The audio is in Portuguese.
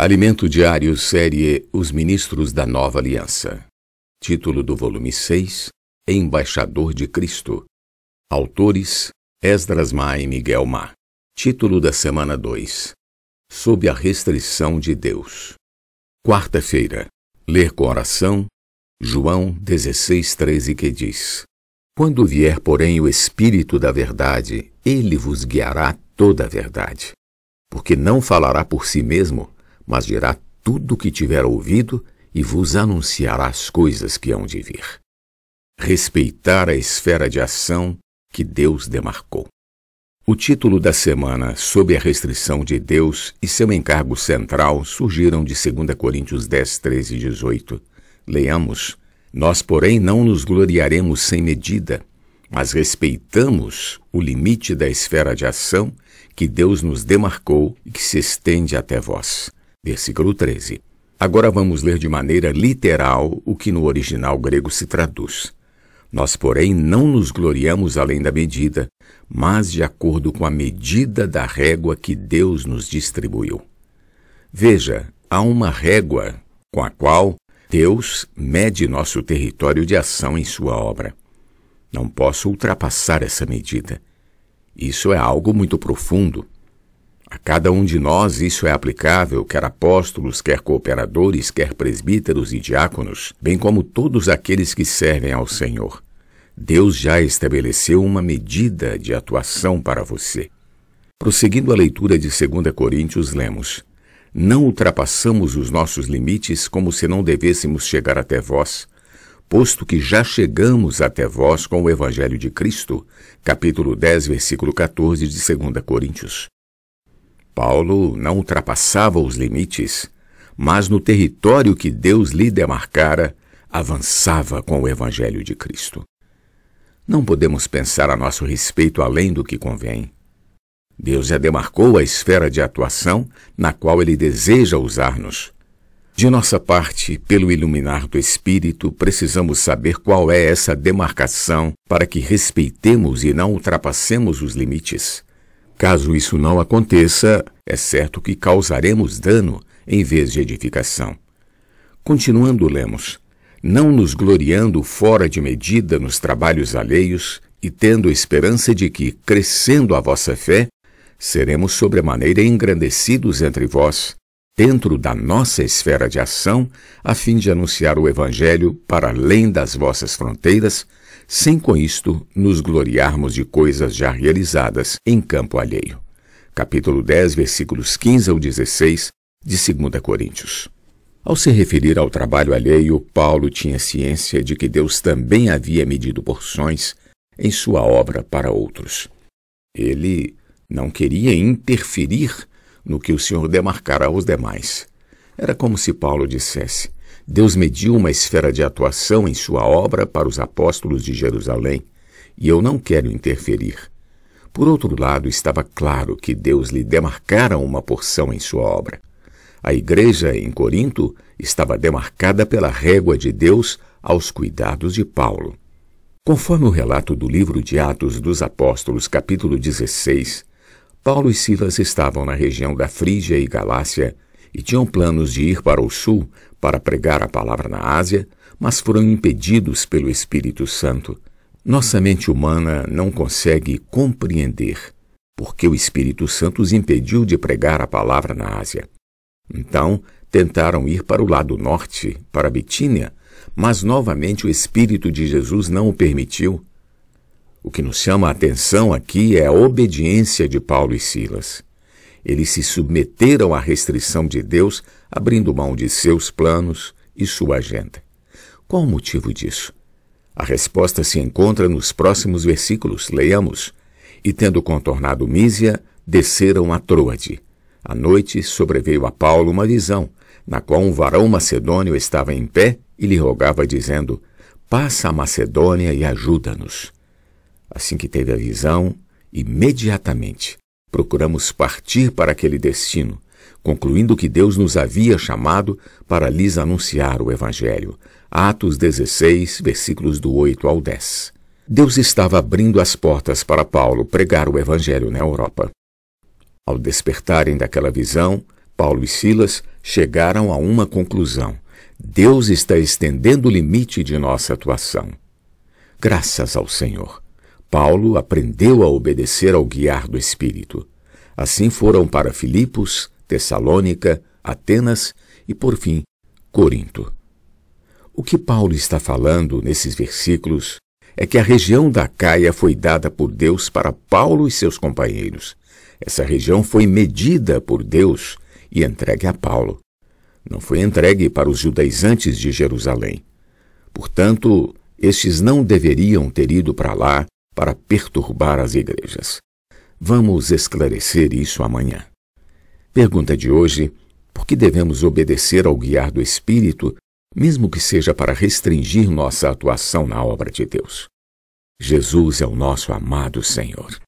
Alimento Diário, série Os Ministros da Nova Aliança. Título do volume 6: Embaixador de Cristo. Autores: Esdras Ma e Miguel Ma. Título da semana 2: Sob a restrição de Deus. Quarta-feira. Ler com oração João 16:13 que diz: Quando vier, porém, o espírito da verdade, ele vos guiará toda a verdade, porque não falará por si mesmo, mas dirá tudo o que tiver ouvido e vos anunciará as coisas que hão de vir. Respeitar a esfera de ação que Deus demarcou. O título da semana, Sob a Restrição de Deus, e seu encargo central surgiram de 2 Coríntios 10, 13 e 18. Leamos: Nós, porém, não nos gloriaremos sem medida, mas respeitamos o limite da esfera de ação que Deus nos demarcou e que se estende até vós versículo 13. Agora vamos ler de maneira literal o que no original grego se traduz. Nós, porém, não nos gloriamos além da medida, mas de acordo com a medida da régua que Deus nos distribuiu. Veja, há uma régua com a qual Deus mede nosso território de ação em sua obra. Não posso ultrapassar essa medida. Isso é algo muito profundo. A cada um de nós isso é aplicável, quer apóstolos, quer cooperadores, quer presbíteros e diáconos, bem como todos aqueles que servem ao Senhor. Deus já estabeleceu uma medida de atuação para você. Prosseguindo a leitura de 2 Coríntios, lemos: Não ultrapassamos os nossos limites como se não devêssemos chegar até vós, posto que já chegamos até vós com o Evangelho de Cristo. Capítulo 10, versículo 14 de 2 Coríntios. Paulo não ultrapassava os limites, mas no território que Deus lhe demarcara, avançava com o Evangelho de Cristo. Não podemos pensar a nosso respeito além do que convém. Deus já demarcou a esfera de atuação na qual Ele deseja usar-nos. De nossa parte, pelo iluminar do Espírito, precisamos saber qual é essa demarcação para que respeitemos e não ultrapassemos os limites Caso isso não aconteça, é certo que causaremos dano em vez de edificação. Continuando, lemos: Não nos gloriando fora de medida nos trabalhos alheios e tendo esperança de que, crescendo a vossa fé, seremos sobremaneira engrandecidos entre vós, dentro da nossa esfera de ação, a fim de anunciar o Evangelho para além das vossas fronteiras, sem com isto nos gloriarmos de coisas já realizadas em campo alheio. Capítulo 10, versículos 15 ao 16 de 2 Coríntios. Ao se referir ao trabalho alheio, Paulo tinha ciência de que Deus também havia medido porções em sua obra para outros. Ele não queria interferir no que o Senhor demarcara aos demais. Era como se Paulo dissesse: Deus mediu uma esfera de atuação em sua obra para os apóstolos de Jerusalém, e eu não quero interferir. Por outro lado, estava claro que Deus lhe demarcara uma porção em sua obra. A igreja em Corinto estava demarcada pela régua de Deus aos cuidados de Paulo. Conforme o relato do livro de Atos dos Apóstolos, capítulo 16, Paulo e Silas estavam na região da Frígia e Galácia e tinham planos de ir para o sul para pregar a palavra na Ásia, mas foram impedidos pelo Espírito Santo. Nossa mente humana não consegue compreender porque o Espírito Santo os impediu de pregar a palavra na Ásia. Então, tentaram ir para o lado norte, para Bitínia, mas novamente o Espírito de Jesus não o permitiu. O que nos chama a atenção aqui é a obediência de Paulo e Silas eles se submeteram à restrição de Deus, abrindo mão de seus planos e sua agenda. Qual o motivo disso? A resposta se encontra nos próximos versículos. Leiamos. E tendo contornado Mísia, desceram a Troade. À noite sobreveio a Paulo uma visão, na qual um varão macedônio estava em pé e lhe rogava, dizendo: Passa a Macedônia e ajuda-nos. Assim que teve a visão, imediatamente Procuramos partir para aquele destino, concluindo que Deus nos havia chamado para lhes anunciar o Evangelho. Atos 16, versículos do 8 ao 10. Deus estava abrindo as portas para Paulo pregar o Evangelho na Europa. Ao despertarem daquela visão, Paulo e Silas chegaram a uma conclusão: Deus está estendendo o limite de nossa atuação. Graças ao Senhor! Paulo aprendeu a obedecer ao guiar do Espírito. Assim foram para Filipos, Tessalônica, Atenas e, por fim, Corinto. O que Paulo está falando nesses versículos é que a região da Caia foi dada por Deus para Paulo e seus companheiros. Essa região foi medida por Deus e entregue a Paulo. Não foi entregue para os judaizantes de Jerusalém. Portanto, estes não deveriam ter ido para lá para perturbar as igrejas. Vamos esclarecer isso amanhã. Pergunta de hoje: por que devemos obedecer ao guiar do Espírito, mesmo que seja para restringir nossa atuação na obra de Deus? Jesus é o nosso amado Senhor.